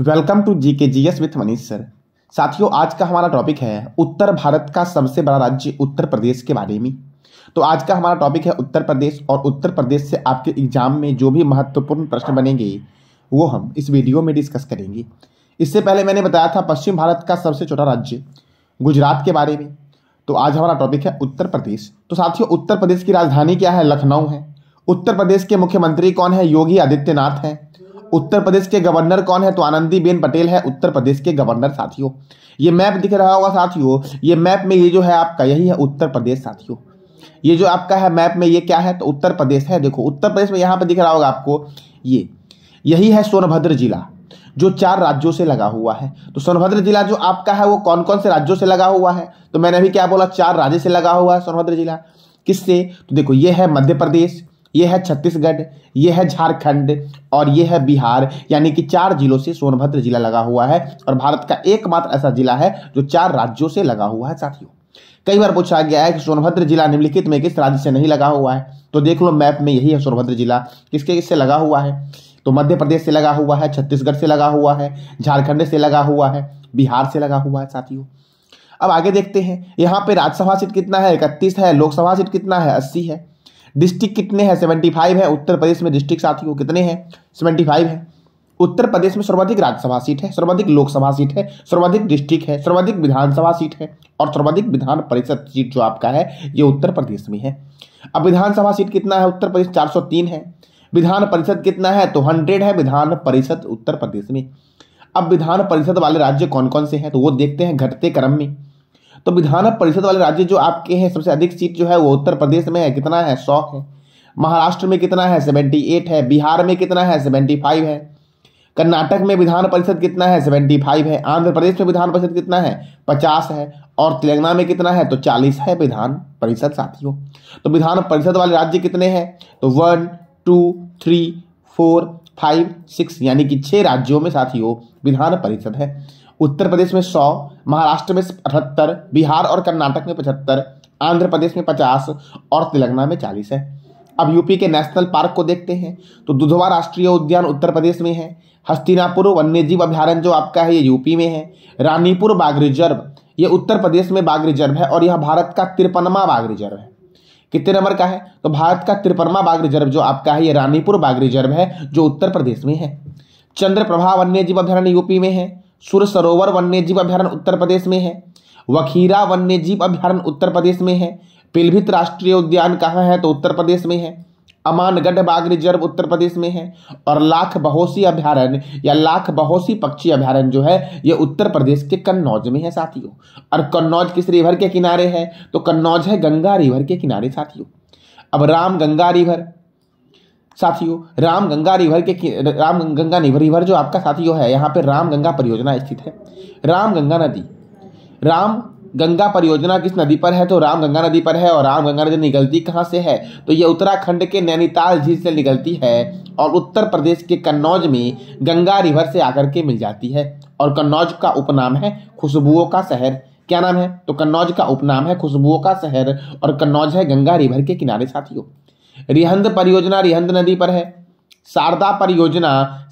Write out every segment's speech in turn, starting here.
welcome to G K G S with Manish sir साथियों आज का हमारा टॉपिक है उत्तर भारत का सबसे बड़ा राज्य उत्तर प्रदेश के बारे में तो आज का हमारा टॉपिक है उत्तर प्रदेश और उत्तर प्रदेश से आपके एग्जाम में जो भी महत्वपूर्ण प्रश्न बनेंगे वो हम इस वीडियो में डिस्कस करेंगे इससे पहले मैंने बताया था पश्चिम भारत का सबसे छोटा राज्य गुजरात के बारे में तो आज हमारा टॉपिक है उत्तर प्रदेश तो साथियों उत्तर प्रदेश की राजधानी क्या है लखनऊ है उत्तर प्रदेश के मुख्यमंत्री कौन है योगी आदित्यनाथ हैं उत्तर प्रदेश के गवर्नर कौन है तो आनंदी बेन पटेल है उत्तर प्रदेश के गवर्नर साथियों ये मैप दिख रहा होगा साथियों ये मैप में ये जो है आपका यही है उत्तर प्रदेश साथियों ये जो आपका है मैप में ये क्या है तो उत्तर प्रदेश है देखो उत्तर प्रदेश में यहाँ पर दिख रहा होगा आपको ये यही है सोनभद्र जिला जो चार राज्यों से लगा हुआ है तो सोनभद्र जिला जो आपका है वो कौन कौन से राज्यों से लगा हुआ है तो मैंने अभी क्या बोला चार राज्य से लगा हुआ है सोनभद्र जिला किससे तो देखो ये है मध्य प्रदेश यह है छत्तीसगढ़ यह है झारखंड और यह है बिहार यानी कि चार जिलों से सोनभद्र जिला लगा हुआ है और भारत का एकमात्र ऐसा जिला है जो चार राज्यों से लगा हुआ है साथियों कई बार पूछा गया है कि सोनभद्र जिला निम्नलिखित में किस राज्य से नहीं लगा हुआ है तो देख लो मैप में यही है सोनभद्र जिला किसके किससे लगा हुआ है तो मध्य प्रदेश से लगा हुआ है छत्तीसगढ़ से लगा हुआ है झारखंड से लगा हुआ है बिहार से लगा हुआ है साथियों अब आगे देखते हैं यहाँ पे राज्यसभा सीट कितना है इकतीस है लोकसभा सीट कितना है अस्सी है डिस्ट्रिक्ट कितने हैं सेवेंटी फाइव है उत्तर प्रदेश में डिस्ट्रिक्ट साथियों को कितने हैं सेवेंटी फाइव है उत्तर प्रदेश में सर्वाधिक राज्यसभा सीट है सर्वाधिक लोकसभा सीट है सर्वाधिक डिस्ट्रिक्ट है सर्वाधिक विधानसभा सीट है और सर्वाधिक विधान परिषद सीट जो आपका है ये उत्तर प्रदेश में है अब विधानसभा सीट कितना है उत्तर प्रदेश चार है विधान परिषद कितना है तो हंड्रेड है विधान परिषद उत्तर प्रदेश में अब विधान परिषद वाले राज्य कौन कौन से हैं तो वो देखते हैं घटते क्रम में तो विधान परिषद वाले राज्य जो आपके हैं सबसे अधिक सीट जो है वो उत्तर प्रदेश में है कितना है सौ है महाराष्ट्र में कितना है सेवेंटी एट है बिहार में कितना है सेवेंटी फाइव है कर्नाटक में विधान परिषद कितना है सेवेंटी फाइव है आंध्र प्रदेश में विधान परिषद कितना है पचास है और तेलंगाना में कितना है तो चालीस है विधान परिषद साथियों तो विधान परिषद वाले राज्य कितने हैं तो one two three four five six यानी कि छह राज्यों में साथियों विधान परिषद है उत्तर प्रदेश में सौ महाराष्ट्र में अठहत्तर बिहार और कर्नाटक में पचहत्तर आंध्र प्रदेश में पचास और तेलंगाना में चालीस है अब यूपी के नेशनल पार्क को देखते हैं तो दुधवा राष्ट्रीय उद्यान उत्तर प्रदेश में है हस्तिनापुर वन्यजीव अभ्यारण्य जो आपका है ये यूपी में है रानीपुर बाघ रिजर्व ये उत्तर प्रदेश में बाघ रिजर्व है और यह भारत का तिरपनमा बाघ रिजर्व है कितने नंबर का है तो भारत का तिरपनमा बाघ रिजर्व जो आपका है ये रानीपुर बाघ रिजर्व है जो उत्तर प्रदेश में है चंद्रप्रभा वन्यजीव अभ्यारण्य यूपी में है सुर सरोवर वन्यजीव अभ्यारण्य उत्तर प्रदेश में है वखीरा वन्यजीव अभ्यारण्य उत्तर प्रदेश में है पिलभित राष्ट्रीय उद्यान कहाँ है तो उत्तर प्रदेश में है अमानगढ़ बाघ रिजर्व उत्तर प्रदेश में है और लाख बहोसी अभ्यारण्य या लाख बहोसी पक्षी अभ्यारण्य जो है ये उत्तर प्रदेश के कन्नौज में है साथियों और कन्नौज किस रिवर के किनारे है तो कन्नौज है गंगा रिवर के किनारे साथियों अब राम गंगा रिवर साथियों राम गंगा रिवर के राम गंगा रिवर जो आपका साथियों है यहाँ पर राम गंगा परियोजना स्थित है राम गंगा नदी राम गंगा परियोजना किस नदी पर है तो राम गंगा नदी पर है और राम गंगा नदी निकलती कहाँ से है तो ये उत्तराखंड के नैनीताल झील से निकलती है और उत्तर प्रदेश के कन्नौज में गंगा रिवर से आकर के मिल जाती है और कन्नौज का उपनाम है खुशबुओं का शहर क्या नाम है तो कन्नौज का उपनाम है खुशबुओं का शहर और कन्नौज है गंगा रिवर के किनारे साथियों रिहंद परियोजना रिहंद नदी पर है शारदा परियोजना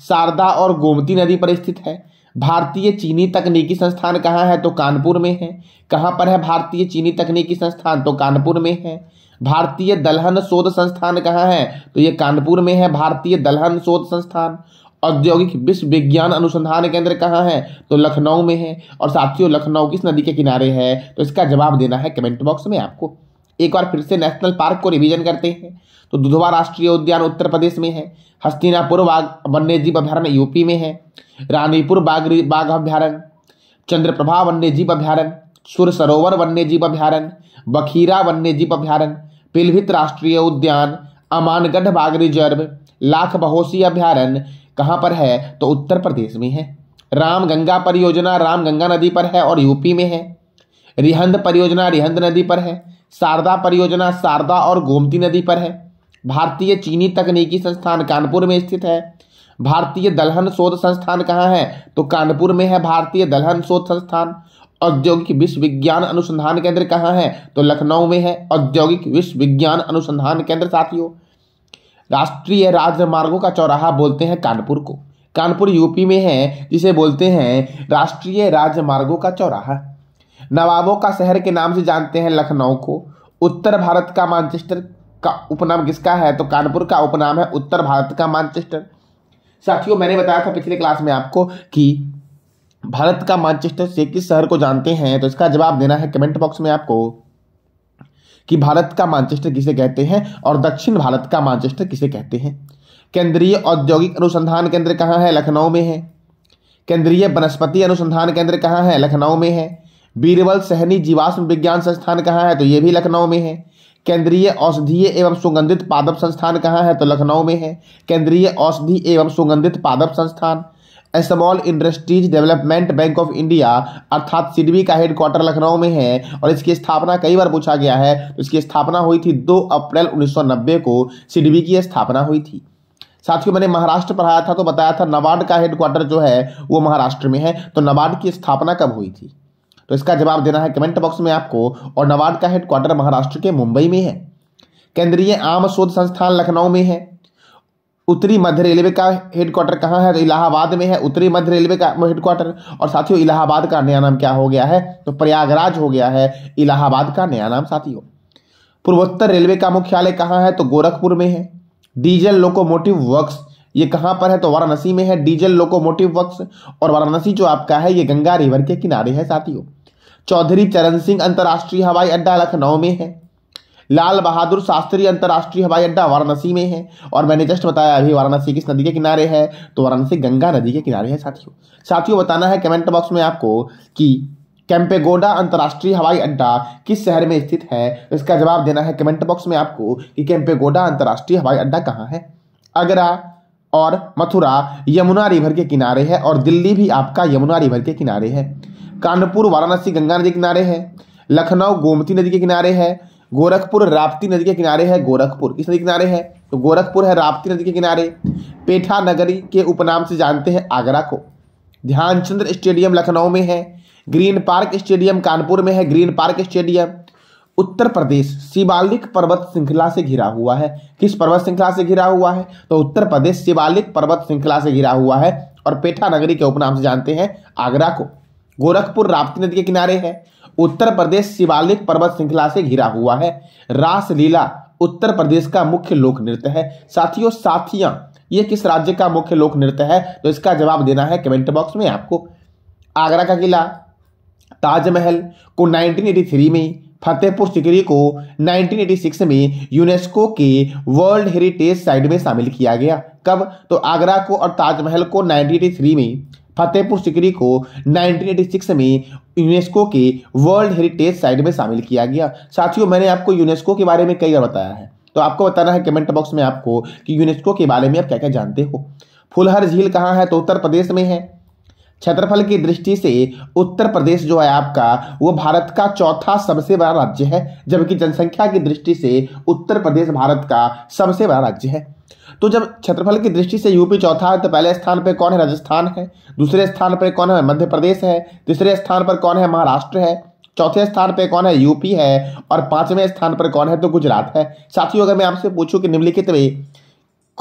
शारदा और गोमती नदी पर स्थित है भारतीय चीनी तकनीकी संस्थान कहाँ है तो कानपुर में है कहाँ पर है भारतीय चीनी तकनीकी संस्थान तो कानपुर में है भारतीय दलहन शोध संस्थान कहाँ है तो ये कानपुर में है भारतीय दलहन शोध संस्थान औद्योगिक विश्व विज्ञान अनुसंधान केंद्र कहाँ है तो लखनऊ में है और साथियों लखनऊ किस नदी के किनारे है तो इसका जवाब देना है कमेंट बॉक्स में आपको एक बार फिर से नेशनल पार्क को रिविजन करते हैं तो दुधवा राष्ट्रीय उद्यान उत्तर प्रदेश में है हस्तिनापुर बाघ वन्यजीव अभ्यारण्य यूपी में है रानीपुर बाघ बाघ अभ्यारण्य चंद्रप्रभा वन्यजीव अभ्यारण्य सुर सरोवर वन्यजीव अभ्यारण्य बखीरा वन्यजीव अभ्यारण्य पिलभित राष्ट्रीय उद्यान अमानगढ़ बाघ रिजर्व लाख बहोसी अभ्यारण्य कहाँ पर है तो उत्तर प्रदेश में है राम गंगा परियोजना राम गंगा नदी पर है और यूपी में है रिहंद परियोजना रिहंद नदी पर है शारदा परियोजना शारदा और गोमती नदी पर है भारतीय चीनी तकनीकी संस्थान कानपुर में स्थित है भारतीय दलहन शोध संस्थान कहाँ है तो कानपुर में है भारतीय दलहन शोध संस्थान औद्योगिक विश्वविज्ञान अनुसंधान केंद्र कहाँ है तो लखनऊ में है औद्योगिक विश्वविज्ञान अनुसंधान केंद्र साथियों राष्ट्रीय राजमार्गों का चौराहा बोलते हैं कानपुर को कानपुर यूपी में है जिसे बोलते हैं राष्ट्रीय राजमार्गों का चौराहा नवाबों का शहर के नाम से जानते हैं लखनऊ को उत्तर भारत का मानचेस्टर का उपनाम किसका है तो कानपुर का उपनाम है उत्तर भारत का मानचेस्टर साथियों मैंने बताया था पिछले क्लास में आपको कि भारत का मानचेस्टर से किस शहर को जानते हैं तो इसका जवाब देना है कमेंट बॉक्स में आपको कि भारत का मानचेस्टर किसे कहते हैं और दक्षिण भारत का मानचेस्टर किसे कहते हैं केंद्रीय औद्योगिक अनुसंधान केंद्र कहाँ है लखनऊ में है केंद्रीय वनस्पति अनुसंधान केंद्र कहाँ है लखनऊ में है बीरबल सहनी जीवाश्म विज्ञान संस्थान कहाँ है तो ये भी लखनऊ में है केंद्रीय औषधीय एवं सुगंधित पादप संस्थान कहाँ है तो लखनऊ में है केंद्रीय औषधि एवं सुगंधित पादप संस्थान small industries development bank of India अर्थात सिडबी का हेडक्वार्टर लखनऊ में है और इसकी स्थापना कई बार पूछा गया है तो इसकी स्थापना हुई थी 2 अप्रैल 1990 को सिडबी की स्थापना हुई थी साथियों मैंने महाराष्ट्र पढ़ाया था तो बताया था नबार्ड का हेडक्वार्टर जो है वो महाराष्ट्र में है तो नबार्ड की स्थापना कब हुई थी तो इसका जवाब देना है कमेंट बॉक्स में आपको और नवाड का हेडक्वार्टर महाराष्ट्र के मुंबई में है केंद्रीय आम शोध संस्थान लखनऊ में है उत्तरी मध्य रेलवे का हेडक्वार्टर कहाँ है तो इलाहाबाद में है उत्तरी मध्य रेलवे का हेडक्वार्टर और साथियों इलाहाबाद का नया नाम क्या हो गया है तो प्रयागराज हो गया है इलाहाबाद का नया नाम साथियों पूर्वोत्तर रेलवे का मुख्यालय कहाँ है तो गोरखपुर में है डीजल लोकोमोटिव वर्क्स ये कहां पर है तो वाराणसी में है डीजल लोकोमोटिव वर्क्स और वाराणसी जो आपका है ये गंगा रिवर के किनारे है साथियों चौधरी चरण सिंह अंतर्राष्ट्रीय हवाई अड्डा लखनऊ में है लाल बहादुर शास्त्री अंतर्राष्ट्रीय हवाई अड्डा वाराणसी में है और मैंने जस्ट बताया अभी वाराणसी किस नदी के किनारे है तो वाराणसी गंगा नदी के किनारे है साथियों साथियों बताना है कमेंट बॉक्स में आपको कि कैंपेगोडा अंतर्राष्ट्रीय हवाई अड्डा किस शहर में स्थित है इसका जवाब देना है कमेंट बॉक्स में आपको कि कैंपेगोडा अंतर्राष्ट्रीय हवाई अड्डा कहाँ है आगरा और मथुरा यमुना रिवर के किनारे है और दिल्ली भी आपका यमुना रिवर के किनारे है कानपुर वाराणसी गंगा नदी के किनारे है लखनऊ गोमती नदी के किनारे है गोरखपुर राप्ती नदी के किनारे है गोरखपुर किस नदी किनारे है तो गोरखपुर है राप्ती नदी के किनारे पेठा नगरी के उपनाम से जानते हैं आगरा को ध्यानचंद्र स्टेडियम लखनऊ में है ग्रीन पार्क स्टेडियम कानपुर में है Green Park stadium Uttar Pradesh Shivalik पर्वत श्रृंखला से घिरा हुआ है किस पर्वत श्रृंखला से घिरा हुआ है तो उत्तर प्रदेश शिवालिक पर्वत श्रृंखला से घिरा हुआ है और पेठा नगरी के उपनाम से जानते हैं आगरा को गोरखपुर राप्ती नदी के किनारे है उत्तर प्रदेश शिवालिक पर्वत श्रृंखला से घिरा हुआ है रासलीला उत्तर प्रदेश का मुख्य लोक नृत्य है साथियों साथियां ये किस राज्य का मुख्य लोक नृत्य है तो इसका जवाब देना है कमेंट बॉक्स में आपको आगरा का किला ताजमहल को 1983 में फतेहपुर सिकरी को 1986 में यूनेस्को के वर्ल्ड हेरिटेज साइट में शामिल किया गया कब तो आगरा को और ताजमहल को 1983 में फतेहपुर सिकरी को 1986 में यूनेस्को के वर्ल्ड हेरिटेज साइट में शामिल किया गया साथियों मैंने आपको यूनेस्को के बारे में कई बार बताया है तो आपको बताना है कमेंट बॉक्स में आपको कि यूनेस्को के बारे में आप क्या क्या जानते हो फुलहर झील कहाँ है तो उत्तर प्रदेश में है क्षेत्रफल की दृष्टि से उत्तर प्रदेश जो है आपका वो भारत का चौथा सबसे बड़ा राज्य है जबकि जनसंख्या की दृष्टि से उत्तर प्रदेश भारत का सबसे बड़ा राज्य है तो जब क्षेत्रफल की दृष्टि से यूपी चौथा है तो पहले स्थान पर कौन है राजस्थान है दूसरे स्थान पर कौन है मध्य प्रदेश है तीसरे स्थान पर कौन है महाराष्ट्र है चौथे स्थान पर कौन है यूपी है और पांचवें स्थान पर कौन है तो गुजरात है साथियों अगर मैं आपसे पूछूं कि निम्नलिखित में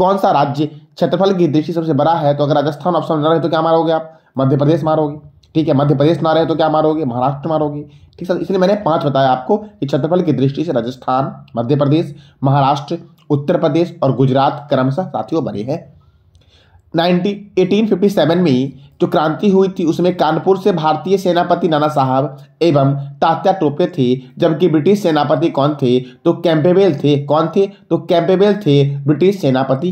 कौन सा राज्य क्षेत्रफल की दृष्टि सबसे बड़ा है तो अगर राजस्थान ऑप्शन बना रहे तो क्या मारोगे आप मध्य प्रदेश मारोगे ठीक है मध्य प्रदेश ना रहे तो क्या मारोगे महाराष्ट्र मारोगे ठीक है इसलिए मैंने पांच बताया आपको कि क्षेत्रफल की दृष्टि से राजस्थान मध्य प्रदेश महाराष्ट्र उत्तर प्रदेश और गुजरात क्रमशः साथियों बने हैं सेवन में जो क्रांति हुई थी उसमें कानपुर से भारतीय सेनापति नाना साहब एवं तात्या टोपे थे जबकि ब्रिटिश सेनापति कौन थे तो कैंपेबेल थे कौन थे तो कैंपेबेल थे ब्रिटिश सेनापति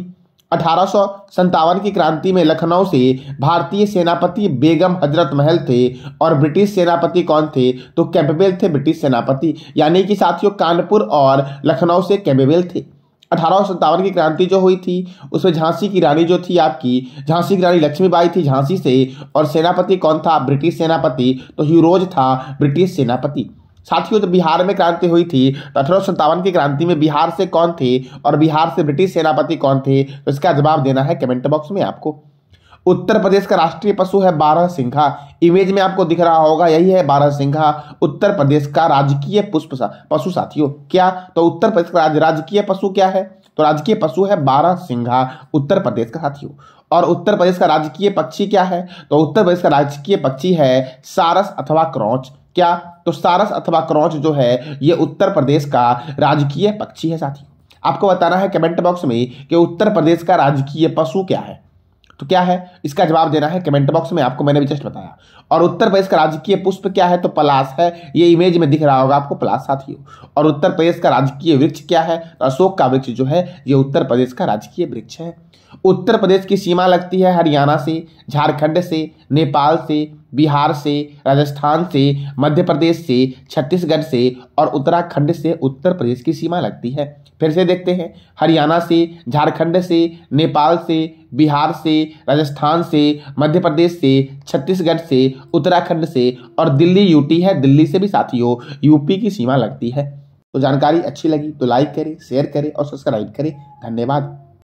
अठारह की क्रांति में लखनऊ से भारतीय सेनापति बेगम हजरत महल थे और ब्रिटिश सेनापति कौन थे तो कैपेबल थे ब्रिटिश सेनापति यानी कि साथियों कानपुर और लखनऊ से कैपेबल थे अठारह की क्रांति जो हुई थी उसमें झांसी की रानी जो थी आपकी झांसी की रानी लक्ष्मीबाई थी झांसी से और सेनापति कौन था ब्रिटिश सेनापति तो ह्यूरोज था ब्रिटिश सेनापति साथियों जब बिहार में क्रांति हुई थी तो अठारह की क्रांति में बिहार से कौन थे और बिहार से ब्रिटिश सेनापति कौन थे तो इसका जवाब देना है कमेंट बॉक्स में आपको उत्तर प्रदेश का राष्ट्रीय पशु है बारह सिंघा इमेज में आपको दिख रहा होगा यही है बारह सिंघा उत्तर प्रदेश का राजकीय पुष्प सा, पशु साथियों क्या तो उत्तर प्रदेश का राज, राजकीय पशु क्या है तो राजकीय पशु है बारह सिंघा उत्तर प्रदेश का साथियों और उत्तर प्रदेश का राजकीय पक्षी क्या है तो उत्तर प्रदेश का राजकीय पक्षी है सारस अथवा क्रौच क्या तो सारस अथवा क्रॉच जो है ये उत्तर प्रदेश का राजकीय पक्षी है साथी आपको बताना है कमेंट बॉक्स में कि उत्तर प्रदेश का राजकीय पशु क्या है तो क्या है इसका जवाब देना है कमेंट बॉक्स में आपको मैंने भी जस्ट बताया और उत्तर प्रदेश का राजकीय पुष्प क्या है तो पलाश है ये इमेज में दिख रहा होगा आपको पलाश साथियों और उत्तर प्रदेश का राजकीय वृक्ष क्या है तो अशोक का वृक्ष जो है ये उत्तर प्रदेश का राजकीय वृक्ष है उत्तर प्रदेश की सीमा लगती है हरियाणा से झारखंड से नेपाल से बिहार से राजस्थान से मध्य प्रदेश से छत्तीसगढ़ से और उत्तराखंड से उत्तर प्रदेश की सीमा लगती है फिर से देखते हैं हरियाणा से झारखंड से नेपाल से बिहार से राजस्थान से मध्य प्रदेश से छत्तीसगढ़ से उत्तराखंड से और दिल्ली यूटी है दिल्ली से भी साथियों यूपी की सीमा लगती है तो जानकारी अच्छी लगी तो लाइक करें शेयर करें और सब्सक्राइब करें धन्यवाद